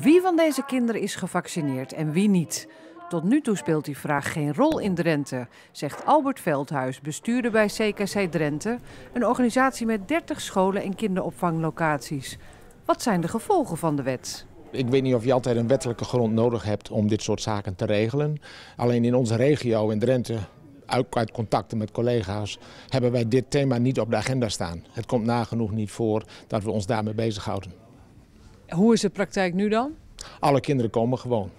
Wie van deze kinderen is gevaccineerd en wie niet? Tot nu toe speelt die vraag geen rol in Drenthe, zegt Albert Veldhuis, bestuurder bij CKC Drenthe, een organisatie met 30 scholen en kinderopvanglocaties. Wat zijn de gevolgen van de wet? ik weet niet of je altijd een wettelijke grond nodig hebt om dit soort zaken te regelen. Alleen in onze regio, in Drenthe, uit contacten met collega's, hebben wij dit thema niet op de agenda staan. Het komt nagenoeg niet voor dat we ons daarmee bezighouden. Hoe is de praktijk nu dan? Alle kinderen komen gewoon.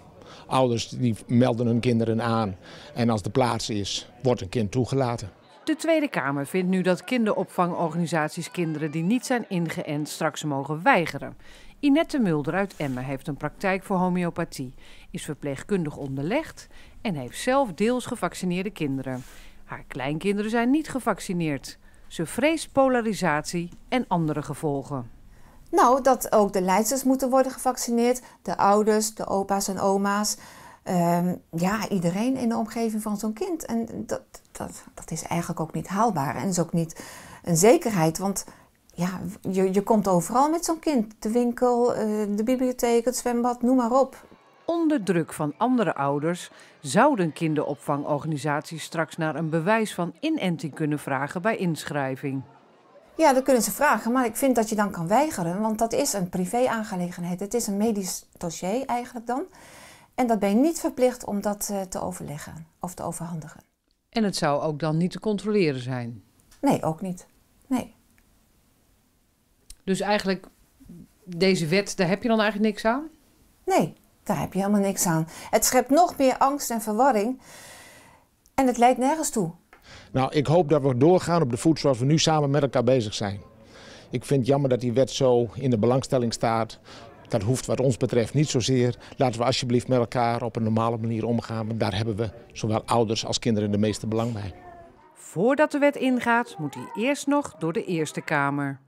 Ouders die melden hun kinderen aan. En als de plaats is, wordt een kind toegelaten. De Tweede Kamer vindt nu dat kinderopvangorganisaties kinderen die niet zijn ingeënt straks mogen weigeren. Inette Mulder uit Emmen heeft een praktijk voor homeopathie, is verpleegkundig onderlegd en heeft zelf deels gevaccineerde kinderen. Haar kleinkinderen zijn niet gevaccineerd. Ze vreest polarisatie en andere gevolgen. Nou, dat ook de leidsters moeten worden gevaccineerd, de ouders, de opa's en oma's. Ehm, ja, iedereen in de omgeving van zo'n kind. En dat, dat, dat is eigenlijk ook niet haalbaar en is ook niet een zekerheid. Want ja, je, je komt overal met zo'n kind. De winkel, eh, de bibliotheek, het zwembad, noem maar op. Onder druk van andere ouders zouden kinderopvangorganisaties straks naar een bewijs van inenting kunnen vragen bij inschrijving. Ja, dat kunnen ze vragen, maar ik vind dat je dan kan weigeren, want dat is een privé-aangelegenheid. Het is een medisch dossier eigenlijk dan. En dat ben je niet verplicht om dat eh, te overleggen of te overhandigen. En het zou ook dan niet te controleren zijn? Nee, ook niet. Nee. Dus eigenlijk, deze wet, daar heb je dan eigenlijk niks aan? Nee, daar heb je helemaal niks aan. Het schept nog meer angst en verwarring. En het leidt nergens toe. Nou, ik hoop dat we doorgaan op de voet zoals we nu samen met elkaar bezig zijn. Ik vind het jammer dat die wet zo in de belangstelling staat. Dat hoeft wat ons betreft niet zozeer. Laten we alsjeblieft met elkaar op een normale manier omgaan. Want daar hebben we zowel ouders als kinderen de meeste belang bij. Voordat de wet ingaat, moet hij eerst nog door de Eerste Kamer.